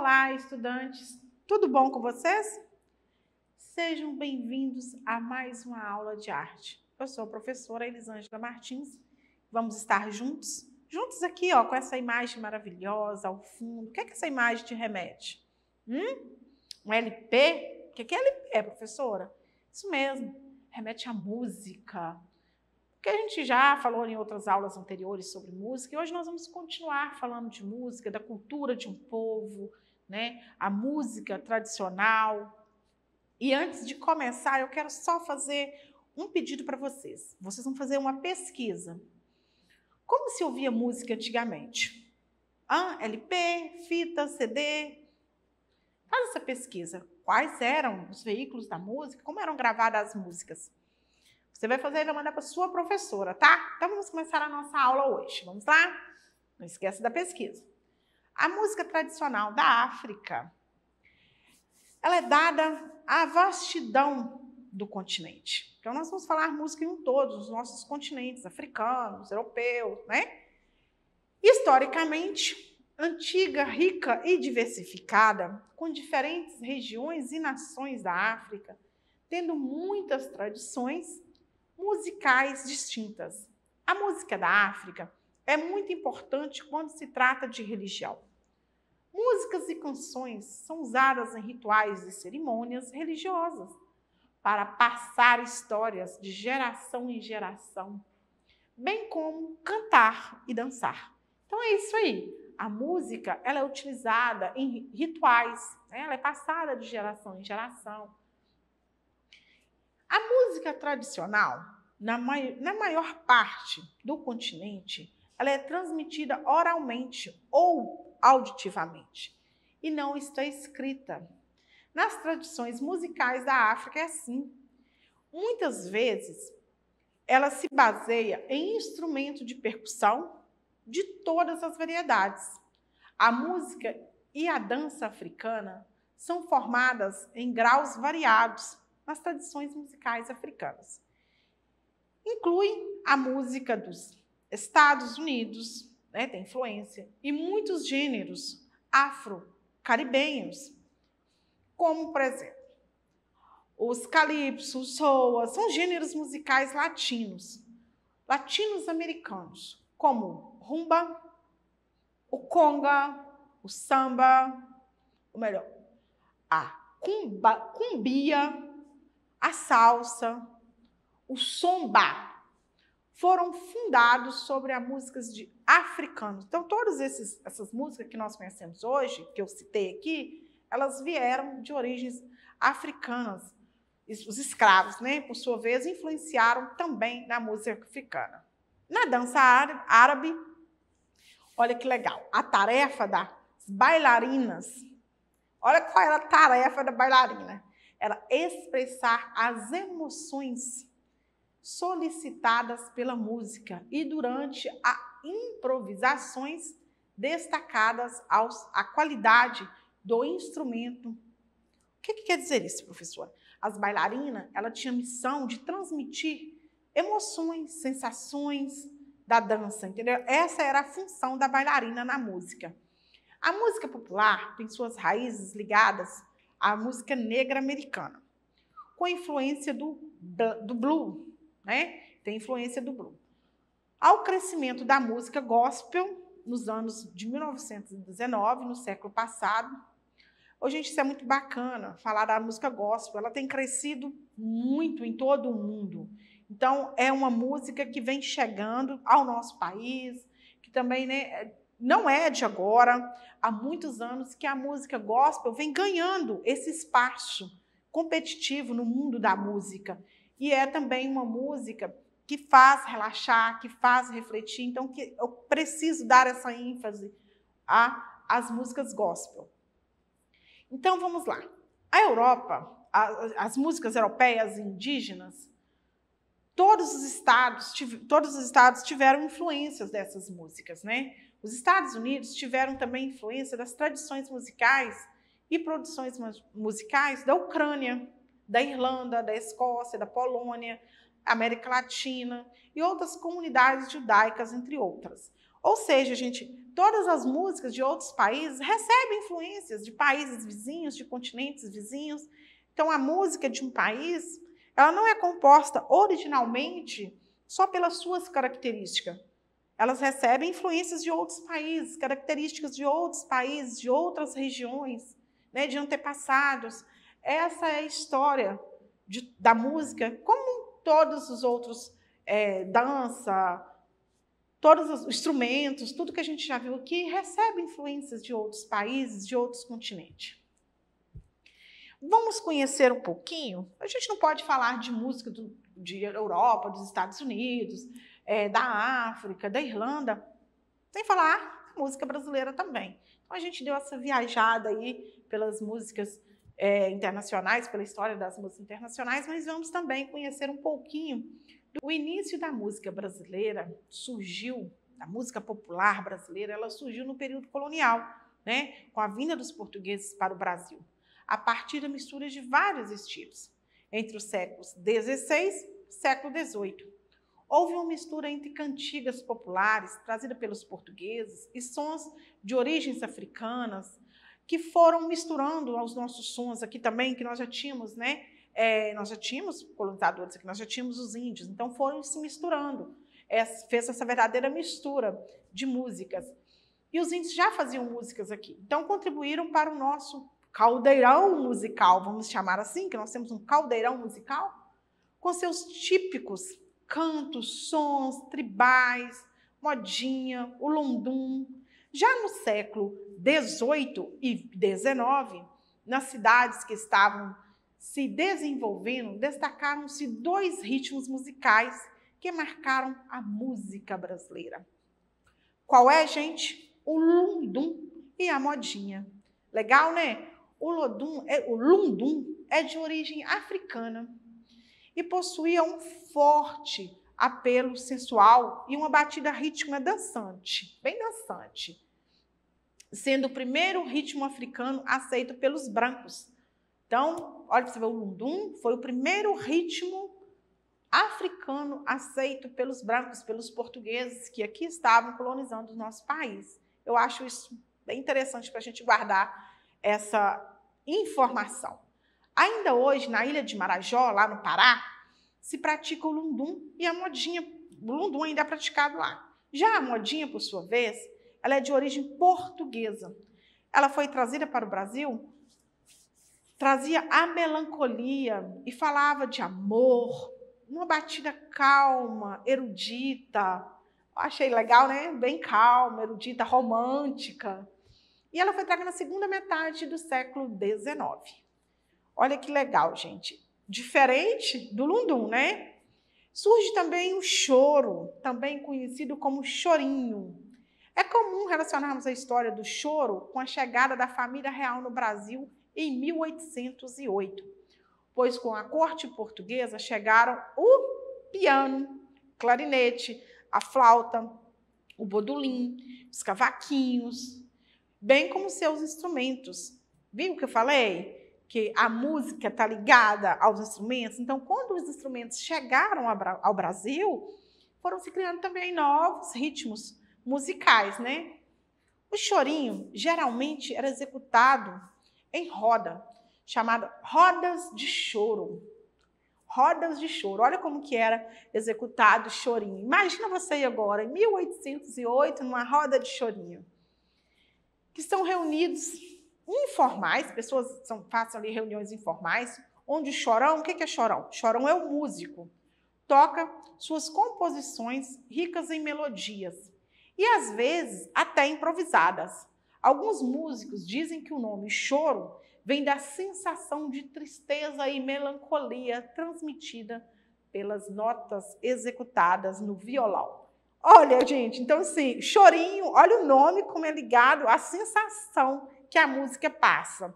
Olá, estudantes! Tudo bom com vocês? Sejam bem-vindos a mais uma aula de arte. Eu sou a professora Elisângela Martins. Vamos estar juntos? Juntos aqui, ó, com essa imagem maravilhosa ao fundo. O que é que essa imagem te remete? Hum? Um LP? O que é, que é LP, professora? Isso mesmo, remete à música, porque a gente já falou em outras aulas anteriores sobre música e hoje nós vamos continuar falando de música, da cultura de um povo, né? A música tradicional. E antes de começar, eu quero só fazer um pedido para vocês. Vocês vão fazer uma pesquisa. Como se ouvia música antigamente? Ah, LP, fita, CD. Faz essa pesquisa. Quais eram os veículos da música? Como eram gravadas as músicas? Você vai fazer e vai mandar para sua professora, tá? Então vamos começar a nossa aula hoje. Vamos lá? Não esquece da pesquisa. A música tradicional da África, ela é dada à vastidão do continente. Então nós vamos falar música em todos os nossos continentes, africanos, europeus, né? Historicamente, antiga, rica e diversificada, com diferentes regiões e nações da África, tendo muitas tradições musicais distintas. A música da África é muito importante quando se trata de religião. Músicas e canções são usadas em rituais e cerimônias religiosas para passar histórias de geração em geração, bem como cantar e dançar. Então é isso aí. A música ela é utilizada em rituais, né? ela é passada de geração em geração. A música tradicional, na maior parte do continente, ela é transmitida oralmente ou auditivamente e não está escrita. Nas tradições musicais da África é assim. Muitas vezes ela se baseia em instrumento de percussão de todas as variedades. A música e a dança africana são formadas em graus variados nas tradições musicais africanas. Incluem a música dos Estados Unidos, né, tem influência, e muitos gêneros afro-caribenhos, como, por exemplo, os calypsos, soa, são gêneros musicais latinos, latinos-americanos, como rumba, o conga, o samba, ou melhor, a cumba, cumbia, a salsa, o somba, foram fundados sobre as músicas de africanos. Então, todas essas músicas que nós conhecemos hoje, que eu citei aqui, elas vieram de origens africanas. Os escravos, né, por sua vez, influenciaram também na música africana. Na dança árabe, olha que legal, a tarefa das bailarinas, olha qual era a tarefa da bailarina, era expressar as emoções solicitadas pela música e durante a improvisações destacadas aos, a qualidade do instrumento. O que, que quer dizer isso, professora? As bailarinas, ela tinha missão de transmitir emoções, sensações da dança, entendeu? Essa era a função da bailarina na música. A música popular tem suas raízes ligadas à música negra americana, com influência do, do blue, né? Tem influência do Bruno. Ao crescimento da música gospel nos anos de 1919, no século passado, hoje gente, isso é muito bacana falar da música gospel. Ela tem crescido muito em todo o mundo. Então é uma música que vem chegando ao nosso país, que também né, não é de agora, há muitos anos que a música gospel vem ganhando esse espaço competitivo no mundo da música. E é também uma música que faz relaxar, que faz refletir. Então, que eu preciso dar essa ênfase às músicas gospel. Então, vamos lá. A Europa, a, as músicas europeias indígenas, todos os estados, todos os estados tiveram influências dessas músicas, né? Os Estados Unidos tiveram também influência das tradições musicais e produções musicais da Ucrânia, da Irlanda, da Escócia, da Polônia, América Latina e outras comunidades judaicas, entre outras. Ou seja, gente, todas as músicas de outros países recebem influências de países vizinhos, de continentes vizinhos. Então, a música de um país, ela não é composta originalmente só pelas suas características. Elas recebem influências de outros países, características de outros países, de outras regiões, né, de antepassados. Essa é a história de, da música, como todos os outros, é, dança, todos os instrumentos, tudo que a gente já viu aqui, recebe influências de outros países, de outros continentes. Vamos conhecer um pouquinho? A gente não pode falar de música do, de Europa, dos Estados Unidos, é, da África, da Irlanda, sem falar música brasileira também. Então a gente deu essa viajada aí pelas músicas é, internacionais, pela história das músicas internacionais, mas vamos também conhecer um pouquinho do início da música brasileira, surgiu, a música popular brasileira, ela surgiu no período colonial, né, com a vinda dos portugueses para o Brasil, a partir da mistura de vários estilos, entre os séculos XVI e século XVIII. Houve uma mistura entre cantigas populares, trazida pelos portugueses, e sons de origens africanas, que foram misturando aos nossos sons aqui também, que nós já tínhamos, né? É, nós já tínhamos colonizadores aqui, nós já tínhamos os índios, então foram se misturando. É, fez essa verdadeira mistura de músicas. E os índios já faziam músicas aqui, então contribuíram para o nosso caldeirão musical, vamos chamar assim, que nós temos um caldeirão musical, com seus típicos cantos, sons, tribais, modinha, o lundum já no século XVIII e XIX, nas cidades que estavam se desenvolvendo, destacaram-se dois ritmos musicais que marcaram a música brasileira. Qual é, gente? O lundum e a modinha. Legal, né? O, lodum, é, o lundum é de origem africana e possuía um forte apelo sensual e uma batida rítmica é dançante, bem dançante, sendo o primeiro ritmo africano aceito pelos brancos. Então, olha para você ver, o lundum foi o primeiro ritmo africano aceito pelos brancos, pelos portugueses que aqui estavam colonizando o nosso país. Eu acho isso bem interessante para a gente guardar essa informação. Ainda hoje, na ilha de Marajó, lá no Pará, se pratica o lundum e a modinha, o lundum ainda é praticado lá. Já a modinha, por sua vez, ela é de origem portuguesa. Ela foi trazida para o Brasil, trazia a melancolia e falava de amor, uma batida calma, erudita. Achei legal, né? Bem calma, erudita, romântica. E ela foi traga na segunda metade do século XIX. Olha que legal, gente diferente do lundum, né? Surge também o choro, também conhecido como chorinho. É comum relacionarmos a história do choro com a chegada da família real no Brasil em 1808, pois com a corte portuguesa chegaram o piano, clarinete, a flauta, o bodolim, os cavaquinhos, bem como seus instrumentos. Viu o que eu falei? que a música está ligada aos instrumentos. Então, quando os instrumentos chegaram ao Brasil, foram se criando também novos ritmos musicais, né? O chorinho geralmente era executado em roda, chamada rodas de choro. Rodas de choro. Olha como que era executado o chorinho. Imagina você aí agora, em 1808, numa roda de chorinho, que estão reunidos informais, pessoas são, façam ali reuniões informais, onde chorão, o que é chorão? Chorão é o um músico, toca suas composições ricas em melodias e às vezes até improvisadas. Alguns músicos dizem que o nome choro vem da sensação de tristeza e melancolia transmitida pelas notas executadas no violão. Olha, gente, então assim, chorinho, olha o nome como é ligado à sensação que a música passa.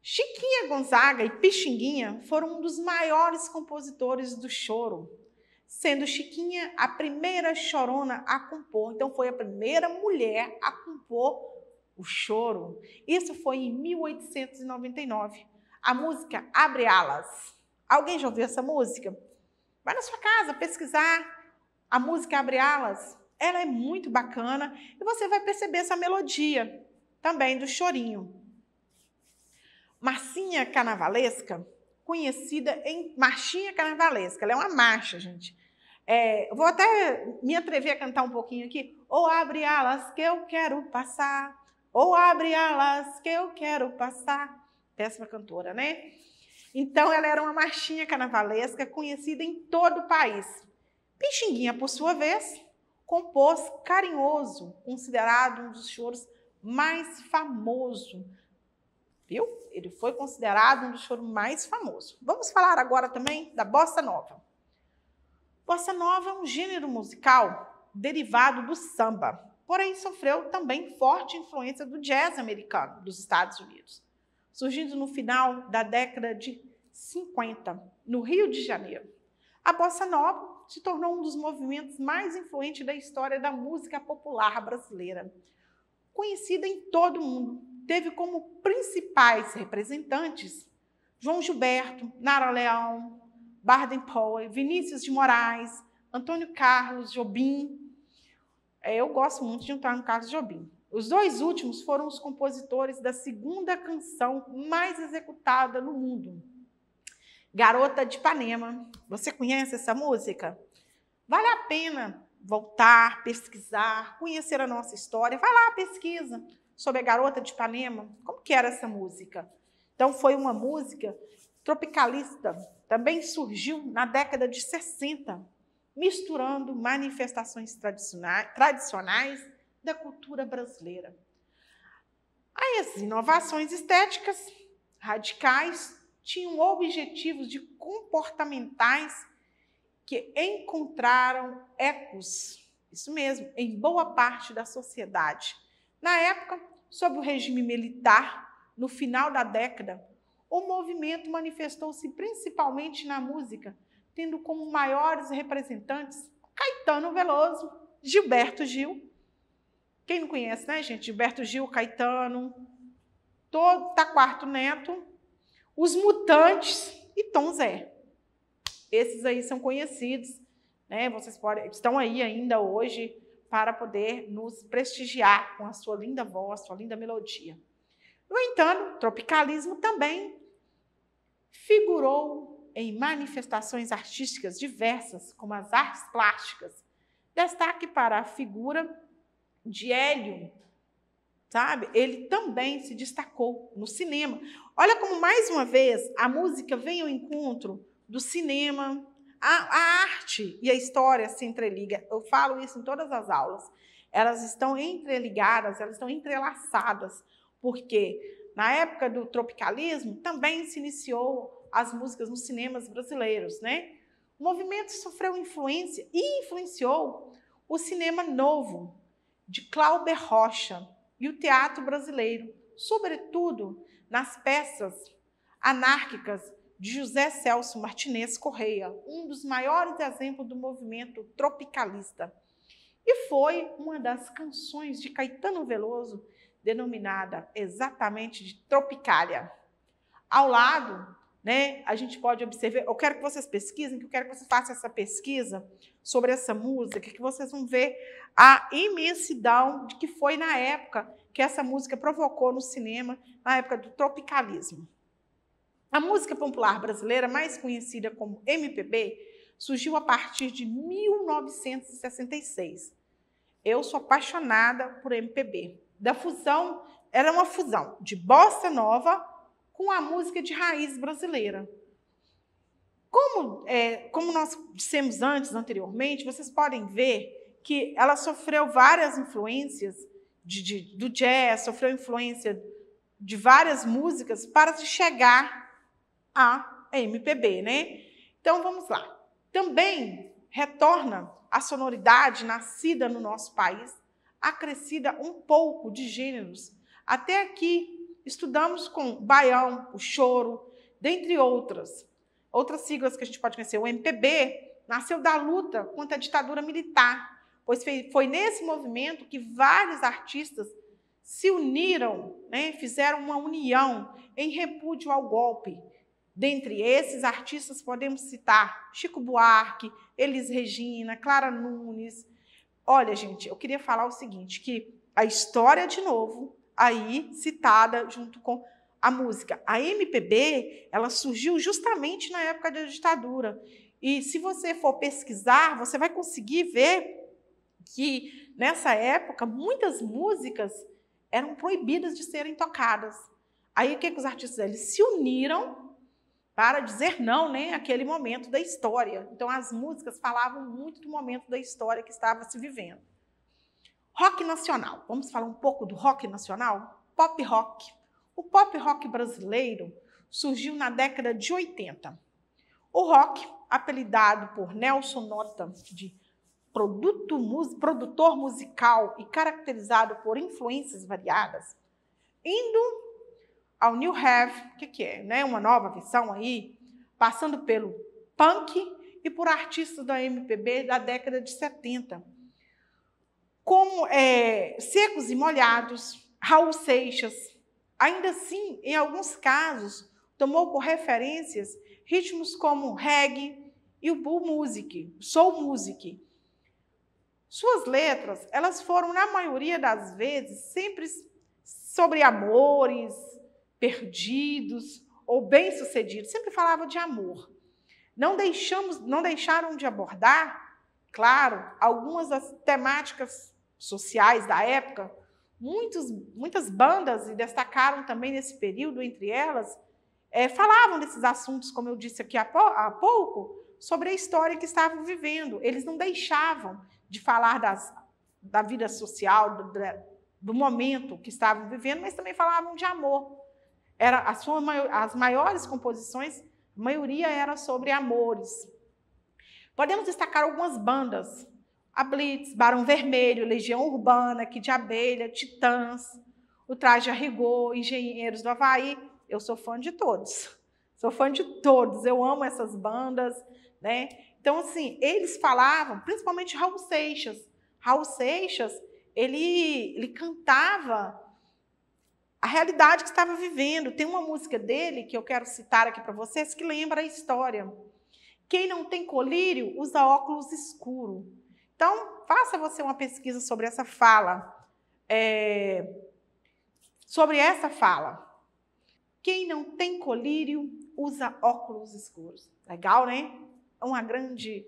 Chiquinha Gonzaga e Pixinguinha foram um dos maiores compositores do choro, sendo Chiquinha a primeira chorona a compor. Então, foi a primeira mulher a compor o choro. Isso foi em 1899. A música Abre Alas. Alguém já ouviu essa música? Vai na sua casa pesquisar a música Abre Alas. Ela é muito bacana e você vai perceber essa melodia também do chorinho. Marcinha Carnavalesca, conhecida em Marchinha Carnavalesca, ela é uma marcha, gente. É, vou até me atrever a cantar um pouquinho aqui. Ou abre alas que eu quero passar. Ou abre alas que eu quero passar. Péssima cantora, né? Então, ela era uma marchinha carnavalesca conhecida em todo o país. Pixinguinha, por sua vez, compôs Carinhoso, considerado um dos choros mais famoso. Viu? Ele foi considerado um dos choros mais famosos. Vamos falar agora também da bossa nova. Bossa nova é um gênero musical derivado do samba, porém sofreu também forte influência do jazz americano dos Estados Unidos, surgindo no final da década de 50, no Rio de Janeiro. A bossa nova se tornou um dos movimentos mais influentes da história da música popular brasileira. Conhecida em todo o mundo, teve como principais representantes João Gilberto, Nara Leão, Barden Powell, Vinícius de Moraes, Antônio Carlos Jobim. É, eu gosto muito de Antônio Carlos Jobim. Os dois últimos foram os compositores da segunda canção mais executada no mundo, Garota de Ipanema. Você conhece essa música? Vale a pena voltar, pesquisar, conhecer a nossa história. Vai lá, pesquisa sobre a Garota de Ipanema. Como que era essa música? Então, foi uma música tropicalista. Também surgiu na década de 60, misturando manifestações tradicionais, tradicionais da cultura brasileira. Aí as inovações estéticas radicais tinham objetivos de comportamentais que encontraram ecos, isso mesmo, em boa parte da sociedade. Na época, sob o regime militar, no final da década, o movimento manifestou-se principalmente na música, tendo como maiores representantes Caetano Veloso, Gilberto Gil. Quem não conhece, né, gente? Gilberto Gil, Caetano, todo Taquarto tá Neto, os mutantes e Tom Zé. Esses aí são conhecidos, né? Vocês podem, estão aí ainda hoje para poder nos prestigiar com a sua linda voz, sua linda melodia. No entanto, tropicalismo também figurou em manifestações artísticas diversas, como as artes plásticas. Destaque para a figura de Hélio sabe? Ele também se destacou no cinema. Olha como, mais uma vez, a música vem ao encontro do cinema, a, a arte e a história se entreligam. Eu falo isso em todas as aulas. Elas estão entreligadas, elas estão entrelaçadas, porque na época do tropicalismo também se iniciou as músicas nos cinemas brasileiros, né? O movimento sofreu influência e influenciou o cinema novo de Clauber Rocha, e o teatro brasileiro, sobretudo nas peças anárquicas de José Celso Martinez Correia, um dos maiores exemplos do movimento tropicalista. E foi uma das canções de Caetano Veloso, denominada exatamente de Tropicália, ao lado né? A gente pode observar. Eu quero que vocês pesquisem, que eu quero que vocês façam essa pesquisa sobre essa música, que vocês vão ver a imensidão de que foi na época que essa música provocou no cinema, na época do tropicalismo. A música popular brasileira, mais conhecida como MPB, surgiu a partir de 1966. Eu sou apaixonada por MPB. Da fusão, era uma fusão de bossa nova com a música de raiz brasileira. Como, é, como nós dissemos antes, anteriormente, vocês podem ver que ela sofreu várias influências de, de, do jazz, sofreu influência de várias músicas para se chegar a MPB, né? Então vamos lá. Também retorna a sonoridade nascida no nosso país, acrescida um pouco de gêneros até aqui Estudamos com Baião, o Choro, dentre outras. Outras siglas que a gente pode conhecer. O MPB nasceu da luta contra a ditadura militar, pois foi nesse movimento que vários artistas se uniram, né, fizeram uma união em repúdio ao golpe. Dentre esses artistas podemos citar Chico Buarque, Elis Regina, Clara Nunes. Olha, gente, eu queria falar o seguinte, que a história de novo aí citada junto com a música. A MPB, ela surgiu justamente na época da ditadura. E se você for pesquisar, você vai conseguir ver que nessa época muitas músicas eram proibidas de serem tocadas. Aí o que, que os artistas eles se uniram para dizer não, né, aquele momento da história. Então as músicas falavam muito do momento da história que estava se vivendo. Rock nacional. Vamos falar um pouco do rock nacional? Pop rock. O pop rock brasileiro surgiu na década de 80. O rock, apelidado por Nelson Nota de produtor musical e caracterizado por influências variadas, indo ao New Have, que, que é né? uma nova versão aí, passando pelo punk e por artistas da MPB da década de 70 como é, Secos e Molhados, Raul Seixas. Ainda assim, em alguns casos, tomou por referências ritmos como reggae e o bull music, soul music. Suas letras, elas foram na maioria das vezes sempre sobre amores, perdidos ou bem-sucedidos, sempre falava de amor. Não deixamos, não deixaram de abordar, claro, algumas das temáticas sociais da época, muitos, muitas bandas, e destacaram também nesse período, entre elas, é, falavam desses assuntos, como eu disse aqui há, po há pouco, sobre a história que estavam vivendo. Eles não deixavam de falar das, da vida social, do, do momento que estavam vivendo, mas também falavam de amor. Era a sua, as maiores composições, a maioria era sobre amores. Podemos destacar algumas bandas a Blitz, Barão Vermelho, Legião Urbana, Kid Abelha, Titãs, o Traje a Rigor, Engenheiros do Havaí. Eu sou fã de todos. Sou fã de todos. Eu amo essas bandas, né? Então, assim, eles falavam, principalmente Raul Seixas. Raul Seixas, ele, ele cantava a realidade que estava vivendo. Tem uma música dele que eu quero citar aqui para vocês que lembra a história. Quem não tem colírio usa óculos escuro. Então, faça você uma pesquisa sobre essa fala. É, sobre essa fala. Quem não tem colírio usa óculos escuros. Legal, né? É uma grande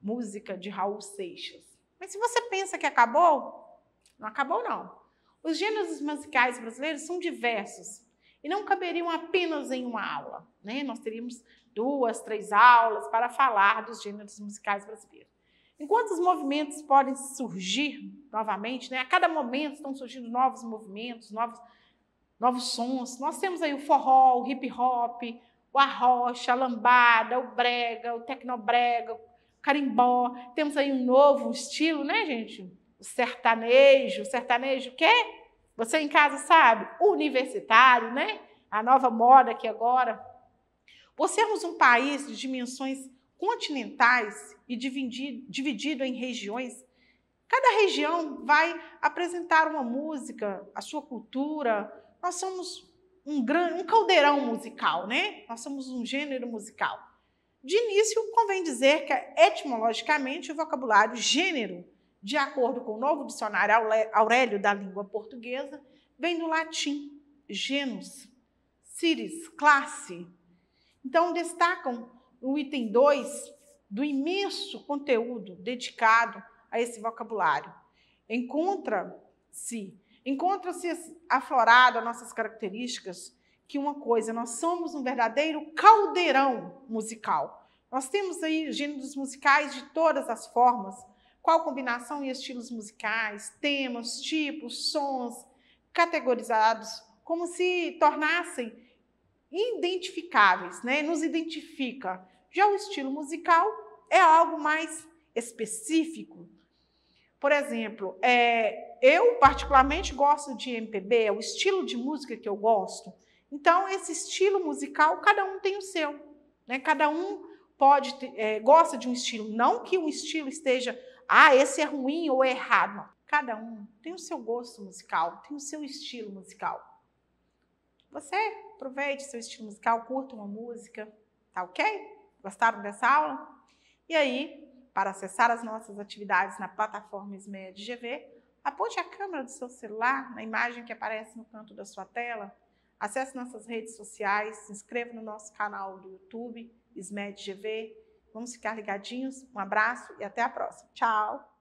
música de Raul Seixas. Mas se você pensa que acabou, não acabou, não. Os gêneros musicais brasileiros são diversos e não caberiam apenas em uma aula. Né? Nós teríamos duas, três aulas para falar dos gêneros musicais brasileiros. Enquanto os movimentos podem surgir novamente, né? a cada momento estão surgindo novos movimentos, novos, novos sons. Nós temos aí o forró, o hip hop, o arrocha, a lambada, o brega, o tecnobrega, o carimbó. Temos aí um novo estilo, né, gente? O sertanejo. O sertanejo que você em casa sabe, universitário, né? A nova moda aqui agora. Por sermos um país de dimensões continentais e dividido, dividido em regiões, cada região vai apresentar uma música, a sua cultura. Nós somos um, grande um caldeirão musical, né? Nós somos um gênero musical. De início, convém dizer que etimologicamente o vocabulário gênero, de acordo com o novo dicionário Aurélio da língua portuguesa, vem do latim genus, ciris, classe. Então destacam o item 2 do imenso conteúdo dedicado a esse vocabulário. Encontra-se, encontra-se aflorado as nossas características que uma coisa, nós somos um verdadeiro caldeirão musical. Nós temos aí gêneros musicais de todas as formas, qual combinação e estilos musicais, temas, tipos, sons, categorizados, como se tornassem identificáveis, né? nos identifica. Já o estilo musical é algo mais específico. Por exemplo, é, eu particularmente gosto de MPB, é o estilo de música que eu gosto. Então, esse estilo musical, cada um tem o seu. Né? Cada um pode ter, é, gosta de um estilo. Não que o estilo esteja, ah, esse é ruim ou é errado. Não. Cada um tem o seu gosto musical, tem o seu estilo musical. Você aproveite seu estilo musical, curta uma música, tá ok? Gostaram dessa aula? E aí, para acessar as nossas atividades na plataforma Esmeia de GV, aponte a câmera do seu celular na imagem que aparece no canto da sua tela, acesse nossas redes sociais, se inscreva no nosso canal do YouTube, Esmeia de GV. Vamos ficar ligadinhos. Um abraço e até a próxima. Tchau!